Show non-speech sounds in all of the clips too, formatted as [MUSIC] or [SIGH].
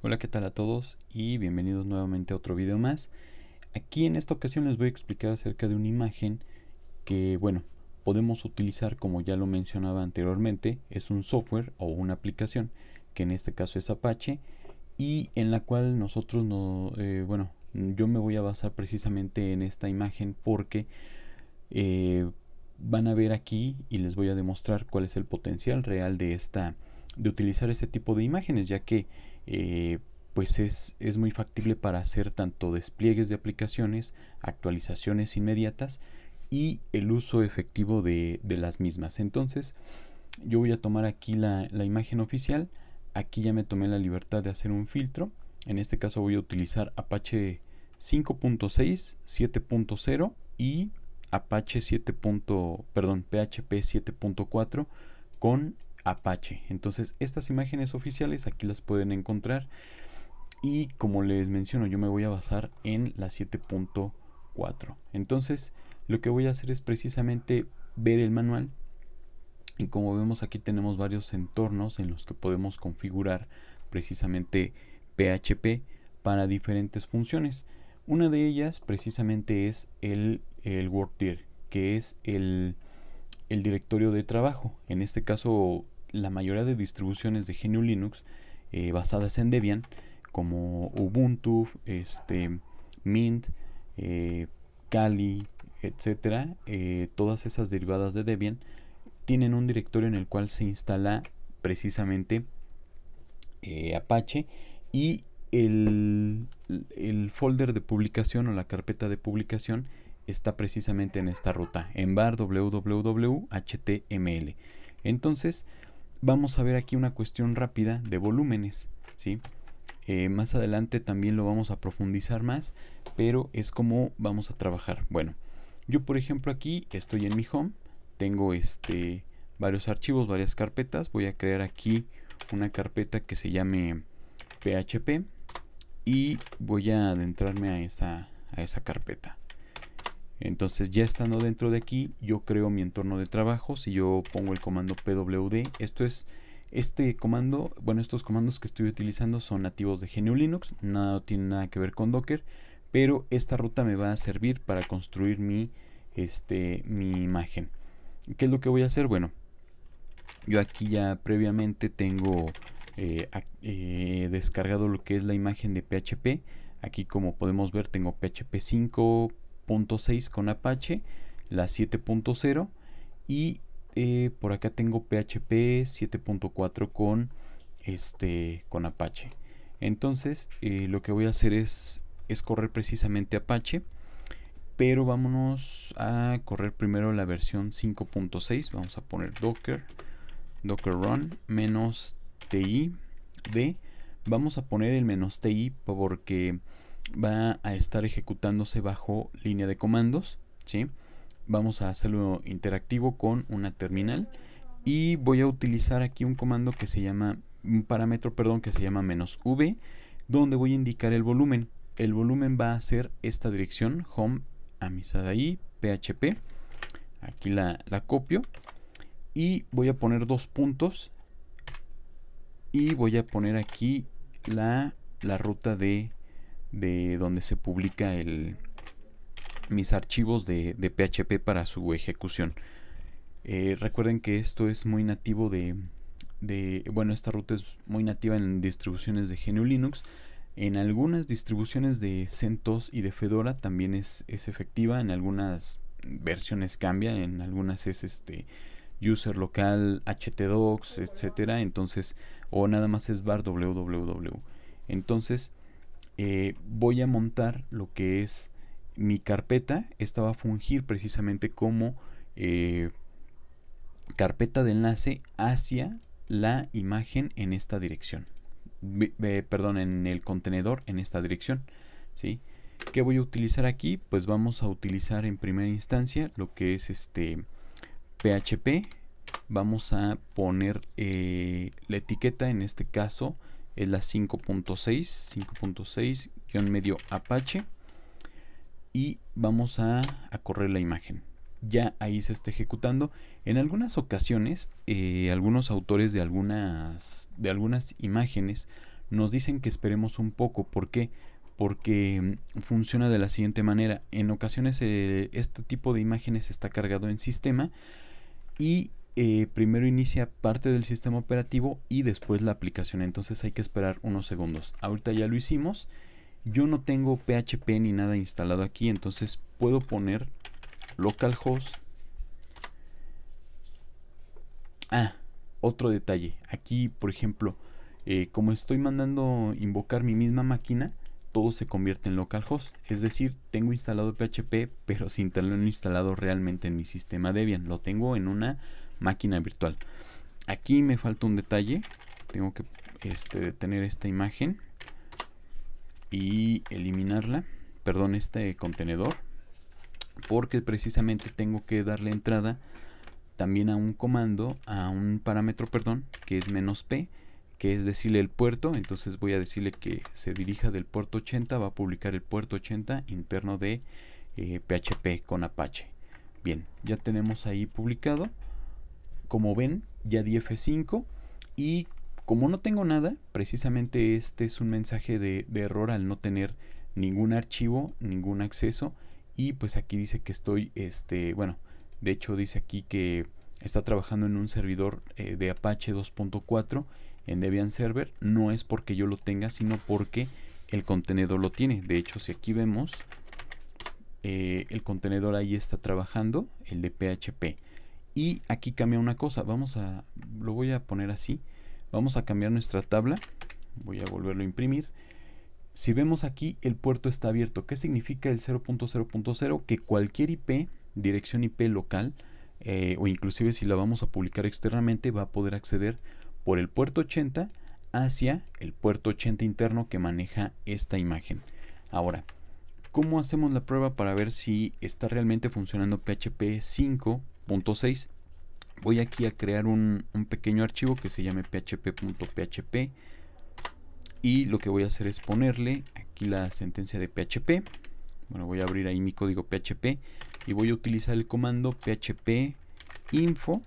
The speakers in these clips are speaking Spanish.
Hola, ¿qué tal a todos? Y bienvenidos nuevamente a otro video más. Aquí en esta ocasión les voy a explicar acerca de una imagen que, bueno, podemos utilizar como ya lo mencionaba anteriormente. Es un software o una aplicación, que en este caso es Apache, y en la cual nosotros, no, eh, bueno, yo me voy a basar precisamente en esta imagen porque eh, van a ver aquí y les voy a demostrar cuál es el potencial real de esta de utilizar este tipo de imágenes, ya que eh, pues es, es, muy factible para hacer tanto despliegues de aplicaciones, actualizaciones inmediatas y el uso efectivo de, las mismas. Entonces yo voy a tomar aquí la, imagen oficial, aquí ya me tomé la libertad de hacer un filtro, en este caso voy a utilizar Apache 5.6, 7.0 y Apache 7. perdón, PHP 7.4 con Apache. Entonces estas imágenes oficiales aquí las pueden encontrar. Y como les menciono, yo me voy a basar en la 7.4. Entonces lo que voy a hacer es precisamente ver el manual. Y como vemos aquí tenemos varios entornos en los que podemos configurar precisamente PHP para diferentes funciones. Una de ellas precisamente es el, el WordTier, que es el, el directorio de trabajo. En este caso la mayoría de distribuciones de GNU Linux eh, basadas en Debian, como Ubuntu, este, Mint, eh, Kali, etcétera, eh, todas esas derivadas de Debian tienen un directorio en el cual se instala precisamente Apache y el, el folder de publicación o la carpeta de publicación está precisamente en esta ruta, en bar www.html. Entonces, vamos a ver aquí una cuestión rápida de volúmenes, ¿sí? Eh, más adelante también lo vamos a profundizar más, pero es como vamos a trabajar. Bueno, yo por ejemplo aquí estoy en mi home, tengo este varios archivos, varias carpetas, voy a crear aquí una carpeta que se llame PHP y voy a adentrarme a a esa carpeta. Entonces ya estando dentro de aquí, yo creo mi entorno de trabajo. Si yo pongo el comando pwd, esto es este comando, bueno, estos comandos que estoy utilizando son nativos de GNU Linux, no tiene nada que ver con Docker, pero esta ruta me va a servir para construir mi, este, mi imagen. ¿Qué es lo que voy a hacer? Bueno, yo aquí ya previamente tengo eh, eh, descargado lo que es la imagen de PHP. Aquí como podemos ver tengo PHP 5, .6 con Apache, la 7.0 y eh, por acá tengo PHP 7.4 con, este, con Apache. Entonces eh, lo que voy a hacer es, es correr precisamente Apache. Pero vámonos a correr primero la versión 5.6. Vamos a poner docker, docker run, menos ti, de. Vamos a poner el menos ti porque va a estar ejecutándose bajo línea de comandos. Vamos a hacerlo interactivo con una terminal. Y voy a utilizar aquí un comando que se llama, un parámetro, perdón, que se llama menos "-v", donde voy a indicar el volumen. El volumen va a ser esta dirección, home, ahí, php. Aquí la, copio. Y voy a poner dos puntos. Y voy a poner aquí la, la ruta de de donde se publica el, mis archivos de, PHP para su ejecución. Eh, recuerden que esto es muy nativo de, de, bueno, esta ruta es muy nativa en distribuciones de GNU Linux. En algunas distribuciones de CentOS y de Fedora también es, es efectiva, en algunas versiones cambia, en algunas es este user local, htdocs, etcétera, entonces o nada más es bar www. Entonces, eh, voy a montar lo que es mi carpeta. Esta va a fungir precisamente como eh, carpeta de enlace hacia la imagen en esta dirección. perdón, en el contenedor en esta dirección. ¿sí? ¿Qué voy a utilizar aquí? Pues vamos a utilizar en primera instancia lo que es este PHP. Vamos a poner eh, la etiqueta, en este caso es la 5.6, 5.6 medio Apache. Y vamos a, correr la imagen. Ya ahí se está ejecutando. En algunas ocasiones, eh, algunos autores de algunas, de algunas imágenes nos dicen que esperemos un poco. ¿Por qué? Porque mm, funciona de la siguiente manera. En ocasiones eh, este tipo de imágenes está cargado en sistema y eh, primero inicia parte del sistema operativo y después la aplicación. Entonces hay que esperar unos segundos. Ahorita ya lo hicimos. Yo no tengo PHP ni nada instalado aquí, entonces puedo poner localhost. Ah, otro detalle. Aquí, por ejemplo, eh, como estoy mandando invocar mi misma máquina, todo se convierte en localhost. Es decir, tengo instalado PHP, pero sin tenerlo instalado realmente en mi sistema Debian. Lo tengo en una máquina virtual. Aquí me falta un detalle. Tengo que este, detener esta imagen y eliminarla. Perdón, este contenedor. Porque precisamente tengo que darle entrada también a un comando, a un parámetro, perdón, que es menos "-p", que es decirle el puerto. Entonces voy a decirle que se dirija del puerto 80, va a publicar el puerto 80 interno de PHP eh, con Apache. Bien, ya tenemos ahí publicado. Como ven, ya di F5 y como no tengo nada, precisamente este es un mensaje de, error al no tener ningún archivo, ningún acceso y pues aquí dice que estoy, este, bueno, de hecho dice aquí que está trabajando en un servidor eh, de Apache 2.4 en Debian Server. No es porque yo lo tenga, sino porque el contenedor lo tiene. De hecho, si aquí vemos, eh, el contenedor ahí está trabajando, el de PHP. Y aquí cambia una cosa. Vamos a. Lo voy a poner así. Vamos a cambiar nuestra tabla. Voy a volverlo a imprimir. Si vemos aquí, el puerto está abierto. ¿Qué significa el 0.0.0? Que cualquier IP, dirección IP local, eh, o inclusive si la vamos a publicar externamente, va a poder acceder por el puerto 80 hacia el puerto 80 interno que maneja esta imagen. Ahora, ¿cómo hacemos la prueba para ver si está realmente funcionando PHP 5 .6, voy aquí a crear un, pequeño archivo que se llame php.php y lo que voy a hacer es ponerle aquí la sentencia de php bueno voy a abrir ahí mi código php y voy a utilizar el comando php info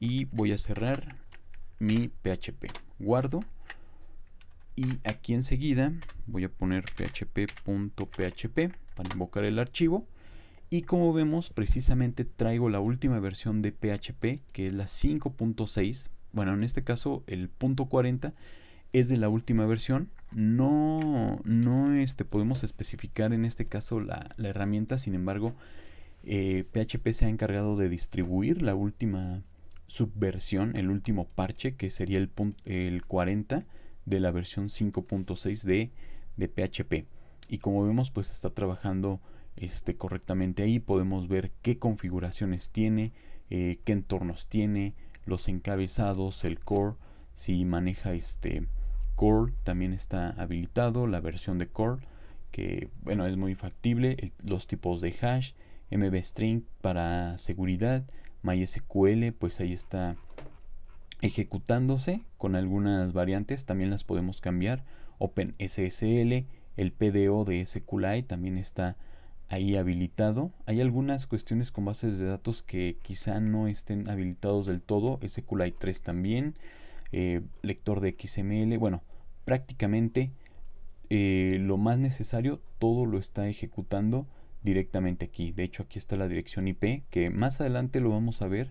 y voy a cerrar mi php guardo y aquí enseguida voy a poner php.php para invocar el archivo y como vemos, precisamente traigo la última versión de PHP, que es la 5.6. Bueno, en este caso el .40 es de la última versión. No, no este, podemos especificar en este caso la, herramienta, sin embargo, PHP eh, se ha encargado de distribuir la última subversión, el último parche, que sería el, el 40 de la versión 5.6 de, de PHP. Y como vemos, pues está trabajando este, correctamente ahí. Podemos ver qué configuraciones tiene, eh, qué entornos tiene, los encabezados, el core, si maneja este core también está habilitado, la versión de core, que bueno, es muy factible, los tipos de hash, mbstring para seguridad, mysql, pues ahí está ejecutándose con algunas variantes, también las podemos cambiar, OpenSSL, el PDO de SQLite también está ahí habilitado. Hay algunas cuestiones con bases de datos que quizá no estén habilitados del todo. SQLite 3 también. Eh, lector de XML. Bueno, prácticamente eh, lo más necesario todo lo está ejecutando directamente aquí. De hecho, aquí está la dirección IP que más adelante lo vamos a ver.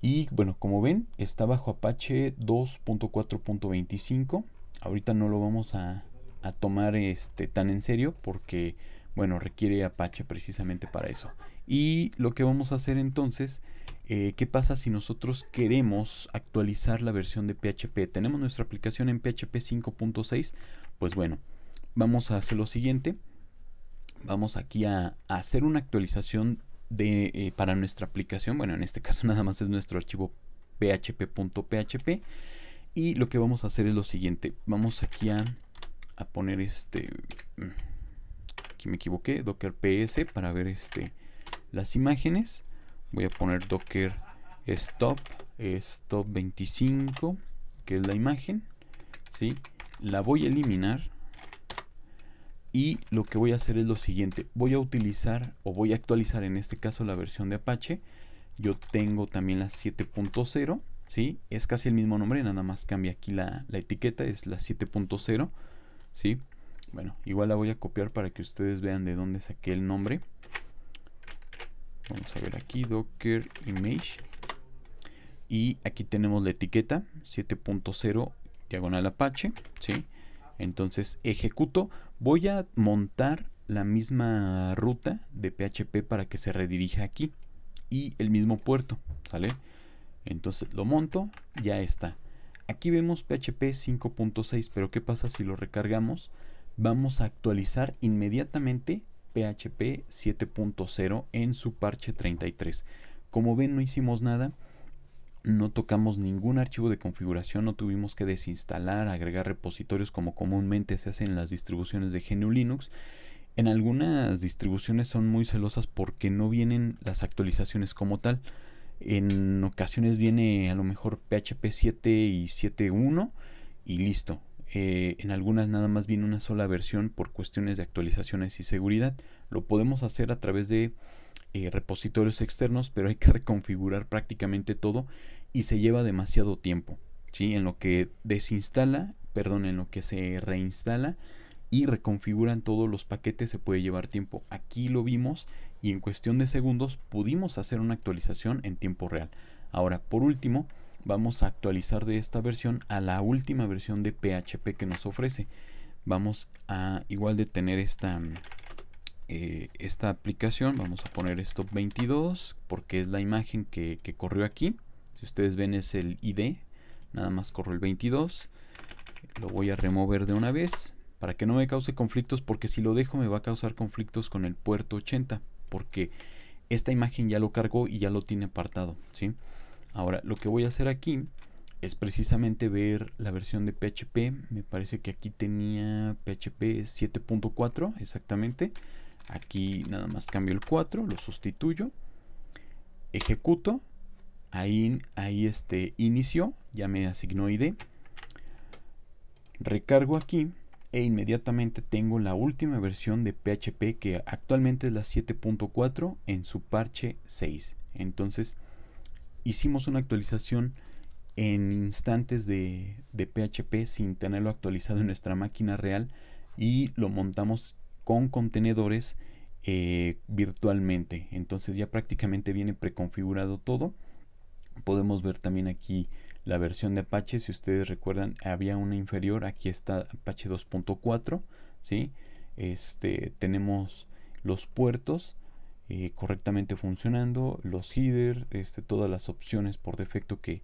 Y bueno, como ven, está bajo Apache 2.4.25. Ahorita no lo vamos a, a tomar este, tan en serio porque bueno, requiere Apache precisamente para eso. Y lo que vamos a hacer entonces, eh, ¿qué pasa si nosotros queremos actualizar la versión de PHP? Tenemos nuestra aplicación en PHP 5.6, pues bueno, vamos a hacer lo siguiente. Vamos aquí a, hacer una actualización de, eh, para nuestra aplicación. Bueno, en este caso [LAUGHS] nada más es nuestro archivo php.php. Y lo que vamos a hacer es lo siguiente. Vamos aquí a poner este... Mm, aquí me equivoqué, docker ps para ver este, las imágenes. Voy a poner docker stop, stop 25, que es la imagen, ¿sí? La voy a eliminar y lo que voy a hacer es lo siguiente. Voy a utilizar o voy a actualizar en este caso la versión de Apache. Yo tengo también la 7.0. ¿Sí? Es casi el mismo nombre, nada más cambia aquí la, la etiqueta, es la 7.0, ¿sí? Bueno, igual la voy a copiar para que ustedes vean de dónde saqué el nombre. Vamos a ver aquí, docker image. Y aquí tenemos la etiqueta 7.0 diagonal apache, ¿sí? Entonces ejecuto. Voy a montar la misma ruta de PHP para que se redirija aquí. Y el mismo puerto, ¿sale? Entonces lo monto, ya está. Aquí vemos PHP 5.6, pero ¿qué pasa si lo recargamos? vamos a actualizar inmediatamente PHP 7.0 en su parche 33. Como ven, no hicimos nada, no tocamos ningún archivo de configuración, no tuvimos que desinstalar, agregar repositorios como comúnmente se hace en las distribuciones de GNU Linux. En algunas distribuciones son muy celosas porque no vienen las actualizaciones como tal. En ocasiones viene a lo mejor PHP 7 y 7.1 y listo eh, en algunas nada más viene una sola versión por cuestiones de actualizaciones y seguridad. Lo podemos hacer a través de eh, repositorios externos, pero hay que [LAUGHS] reconfigurar prácticamente todo y se lleva demasiado tiempo. ¿sí? En lo que desinstala, perdón, en lo que se reinstala y reconfiguran todos los paquetes se puede llevar tiempo. Aquí lo vimos y en cuestión de segundos pudimos hacer una actualización en tiempo real. Ahora, por último, vamos a actualizar de esta versión a la última versión de PHP que nos ofrece. Vamos a igual de tener esta, mm, eh, esta aplicación, vamos a poner esto 22 porque es la imagen que, corrió aquí. Si ustedes ven es el ID, nada más corro el 22. Lo voy a remover de una vez para que no me cause conflictos porque si lo dejo me va a causar conflictos con el puerto 80 porque esta imagen ya lo cargó y ya lo tiene apartado, ¿sí? Ahora, lo que voy a hacer aquí es precisamente ver la versión de PHP. Me parece que aquí tenía PHP 7.4 exactamente. Aquí nada más cambio el 4, lo sustituyo, ejecuto. Ahí, ahí este inicio, ya me asignó ID. Recargo aquí e inmediatamente tengo la última versión de PHP que actualmente es la 7.4 en su parche 6. Entonces hicimos una actualización en instantes de, PHP sin tenerlo actualizado en nuestra máquina real y lo montamos con contenedores eh, virtualmente. Entonces ya prácticamente viene preconfigurado todo. Podemos ver también aquí la versión de Apache. Si ustedes recuerdan, había una inferior. Aquí está Apache 2.4. ¿sí? Este, tenemos los puertos eh, correctamente funcionando, los headers, este, todas las opciones por defecto que,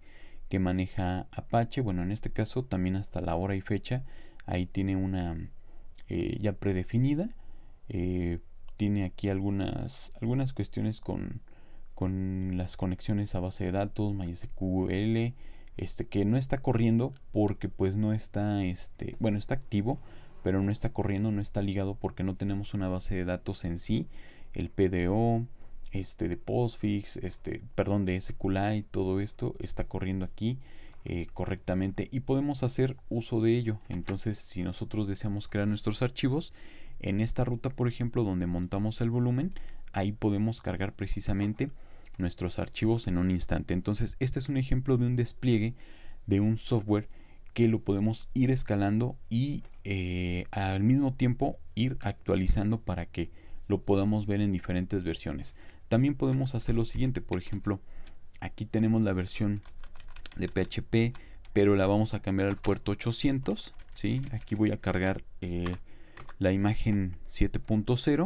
maneja Apache. Bueno, en este caso también hasta la hora y fecha, ahí tiene una eh, ya predefinida. Eh, tiene aquí algunas, algunas cuestiones con, con las conexiones a base de datos, MySQL, este, que no está corriendo porque pues no está, este, bueno, está activo, pero no está corriendo, no está ligado porque no tenemos una base de datos en sí el PDO, este de postfix, este, perdón, de SQLite, todo esto está corriendo aquí eh, correctamente y podemos hacer uso de ello. Entonces, si nosotros deseamos crear nuestros archivos, en esta ruta, por ejemplo, donde montamos el volumen, ahí podemos cargar precisamente nuestros archivos en un instante. Entonces, este es un ejemplo de un despliegue de un software que lo podemos ir escalando y eh, al mismo tiempo ir actualizando para que lo podamos ver en diferentes versiones. También podemos hacer lo siguiente, por ejemplo, aquí tenemos la versión de PHP, pero la vamos a cambiar al puerto 800, ¿sí? Aquí voy a cargar eh, la imagen 7.0,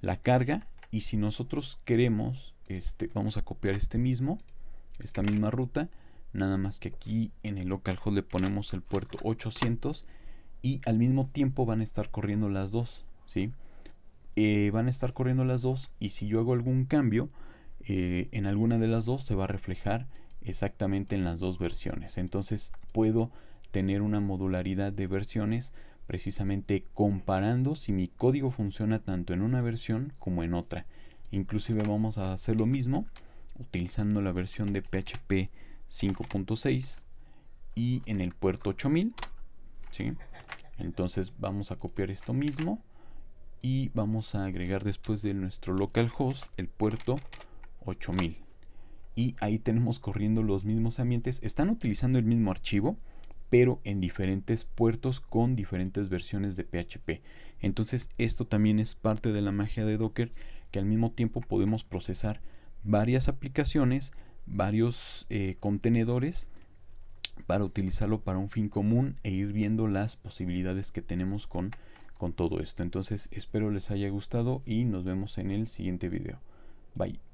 la carga, y si nosotros queremos, este, vamos a copiar este mismo, esta misma ruta, nada más que aquí en el localhost le ponemos el puerto 800 y al mismo tiempo van a estar corriendo las dos, ¿sí? Eh, van a estar corriendo las dos y si yo hago algún cambio eh, en alguna de las dos se va a reflejar exactamente en las dos versiones. Entonces puedo tener una modularidad de versiones precisamente comparando si mi código funciona tanto en una versión como en otra. Inclusive vamos a hacer lo mismo utilizando la versión de PHP 5.6 y en el puerto 8000. ¿sí? Entonces vamos a copiar esto mismo y vamos a agregar después de nuestro localhost el puerto 8000 y ahí tenemos corriendo los mismos ambientes están utilizando el mismo archivo pero en diferentes puertos con diferentes versiones de PHP entonces esto también es parte de la magia de Docker que al mismo tiempo podemos procesar varias aplicaciones varios eh, contenedores para utilizarlo para un fin común e ir viendo las posibilidades que tenemos con con todo esto. Entonces espero les haya gustado y nos vemos en el siguiente video. Bye.